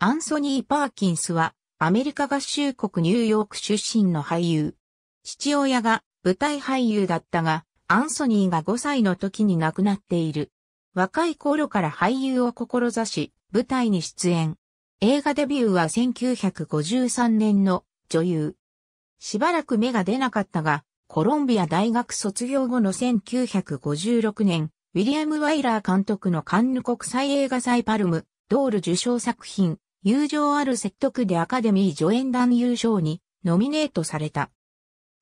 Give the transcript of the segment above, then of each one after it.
アンソニー・パーキンスは、アメリカ合衆国ニューヨーク出身の俳優。父親が舞台俳優だったが、アンソニーが5歳の時に亡くなっている。若い頃から俳優を志し、舞台に出演。映画デビューは1953年の女優。しばらく目が出なかったが、コロンビア大学卒業後の1956年、ウィリアム・ワイラー監督のカンヌ国際映画祭パルム、ドール受賞作品、友情ある説得でアカデミー助演男優賞にノミネートされた。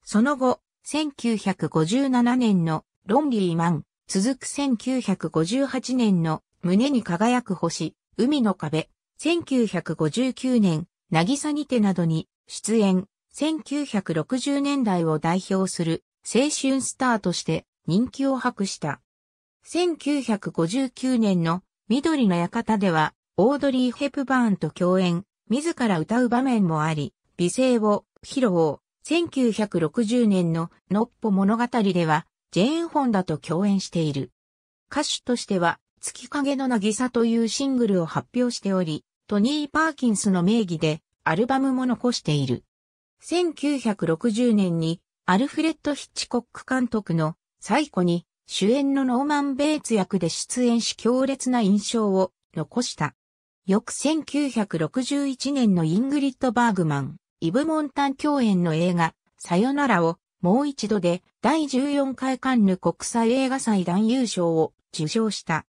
その後、1957年のロンリーマン、続く1958年の胸に輝く星、海の壁、1959年、渚にてなどに出演、1960年代を代表する青春スターとして人気を博した。1959年の緑の館ではオードリー・ヘプバーンと共演、自ら歌う場面もあり、美声を披露。1960年のノッポ物語では、ジェーン・ホンダと共演している。歌手としては、月影の渚というシングルを発表しており、トニー・パーキンスの名義でアルバムも残している。1960年にアルフレッド・ヒッチコック監督の最古に主演のノーマン・ベイツ役で出演し強烈な印象を残した。翌1961年のイングリッド・バーグマン、イブ・モンタン共演の映画、さよならを、もう一度で、第14回カンヌ国際映画祭男優賞を受賞した。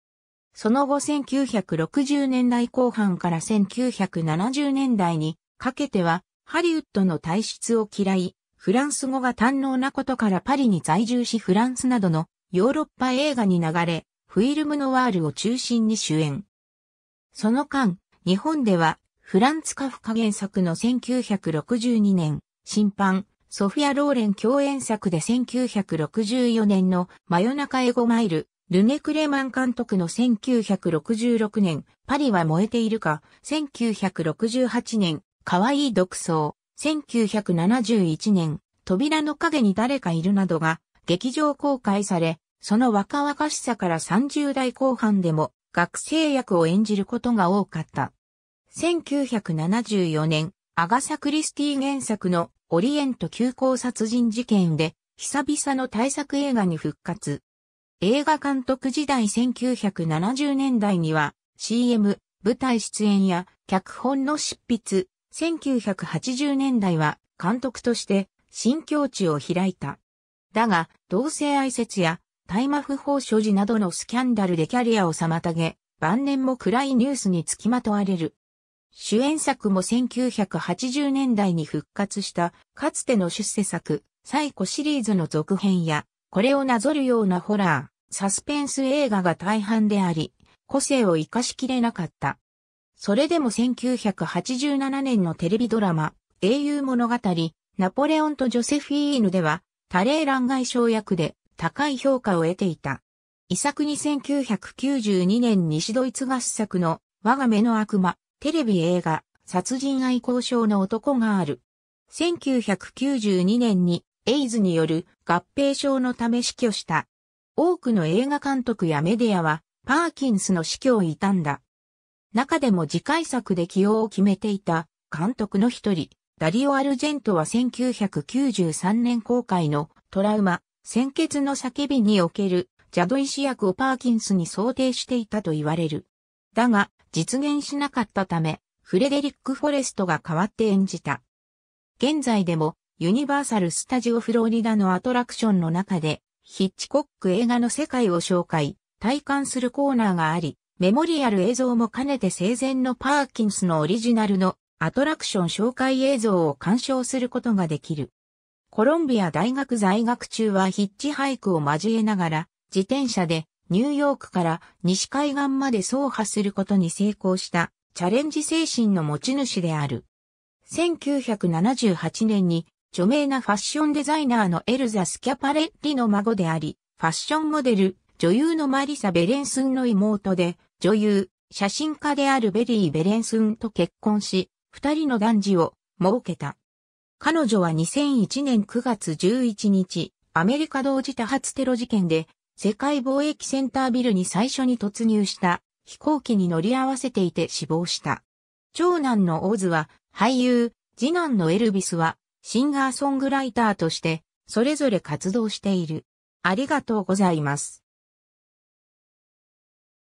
その後1960年代後半から1970年代にかけては、ハリウッドの体質を嫌い、フランス語が堪能なことからパリに在住しフランスなどのヨーロッパ映画に流れ、フィルムノワールを中心に主演、その間、日本では、フランツ・カフカ原作の1962年、審判、ソフィア・ローレン共演作で1964年の真夜中エゴマイル、ルネ・クレマン監督の1966年、パリは燃えているか、1968年、かわいい独走、1971年、扉の影に誰かいるなどが、劇場公開され、その若々しさから30代後半でも学生役を演じることが多かった。1974年、アガサ・クリスティ原作のオリエント急行殺人事件で、久々の大作映画に復活。映画監督時代1970年代には CM、舞台出演や脚本の執筆、1980年代は監督として新境地を開いた。だが、同性愛説や大麻不法所持などのスキャンダルでキャリアを妨げ、晩年も暗いニュースにつきまとわれる。主演作も1980年代に復活したかつての出世作、サイコシリーズの続編や、これをなぞるようなホラー、サスペンス映画が大半であり、個性を活かしきれなかった。それでも1987年のテレビドラマ、英雄物語、ナポレオンとジョセフィーヌでは、タレーラン外相役で、高い評価を得ていた。遺作に1992年西ドイツ合作の我が目の悪魔、テレビ映画、殺人愛好症の男がある。1992年にエイズによる合併症のため死去した。多くの映画監督やメディアはパーキンスの死去を悼んだ。中でも次回作で起用を決めていた監督の一人、ダリオ・アルジェントは1993年公開のトラウマ、鮮血の叫びにおけるジャド師役をパーキンスに想定していたと言われる。だが、実現しなかったため、フレデリック・フォレストが代わって演じた。現在でも、ユニバーサル・スタジオ・フロリダのアトラクションの中で、ヒッチコック映画の世界を紹介、体感するコーナーがあり、メモリアル映像も兼ねて生前のパーキンスのオリジナルのアトラクション紹介映像を鑑賞することができる。コロンビア大学在学中はヒッチハイクを交えながら、自転車でニューヨークから西海岸まで走破することに成功したチャレンジ精神の持ち主である。1978年に著名なファッションデザイナーのエルザ・スキャパレッリの孫であり、ファッションモデル、女優のマリサ・ベレンスンの妹で、女優、写真家であるベリー・ベレンスンと結婚し、二人の男児を設けた。彼女は2001年9月11日、アメリカ同時多発テロ事件で、世界貿易センタービルに最初に突入した飛行機に乗り合わせていて死亡した。長男のオズは俳優、次男のエルビスはシンガーソングライターとしてそれぞれ活動している。ありがとうございます。